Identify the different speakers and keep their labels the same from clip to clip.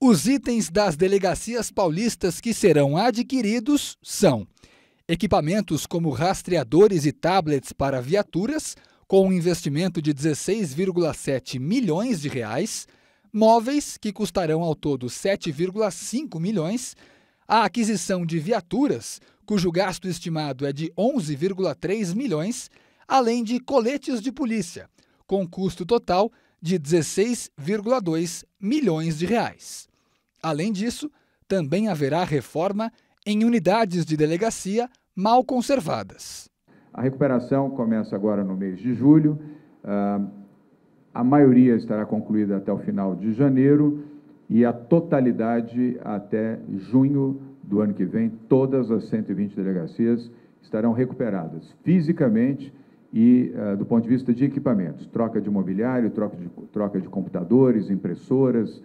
Speaker 1: Os itens das delegacias paulistas que serão adquiridos são equipamentos como rastreadores e tablets para viaturas, com um investimento de 16,7 milhões de reais, móveis que custarão ao todo 7,5 milhões, a aquisição de viaturas, cujo gasto estimado é de 11,3 milhões, além de coletes de polícia, com custo total de 16,2 milhões de reais. Além disso, também haverá reforma em unidades de delegacia
Speaker 2: mal conservadas. A recuperação começa agora no mês de julho. Ah, a maioria estará concluída até o final de janeiro e a totalidade até junho do ano que vem. Todas as 120 delegacias estarão recuperadas fisicamente e ah, do ponto de vista de equipamentos, troca de mobiliário, troca de, troca de computadores, impressoras,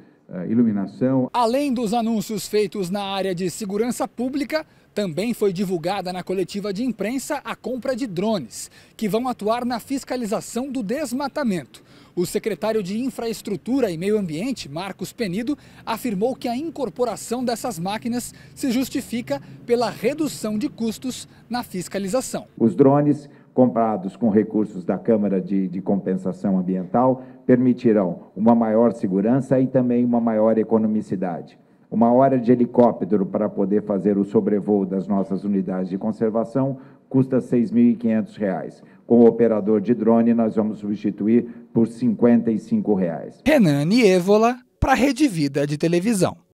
Speaker 2: iluminação. Além
Speaker 1: dos anúncios feitos na área de segurança pública, também foi divulgada na coletiva de imprensa a compra de drones, que vão atuar na fiscalização do desmatamento. O secretário de Infraestrutura e Meio Ambiente, Marcos Penido, afirmou que a incorporação dessas máquinas se justifica pela redução de custos na fiscalização.
Speaker 3: Os drones comprados com recursos da Câmara de, de, Compensação Ambiental, permitirão uma maior segurança e também uma maior economicidade. Uma hora de helicóptero para poder fazer o sobrevoo das nossas unidades de conservação custa R$ 6.500. Com o operador de drone, nós vamos substituir por R$ 55. Reais.
Speaker 2: Renan Evola para a Rede Vida de Televisão.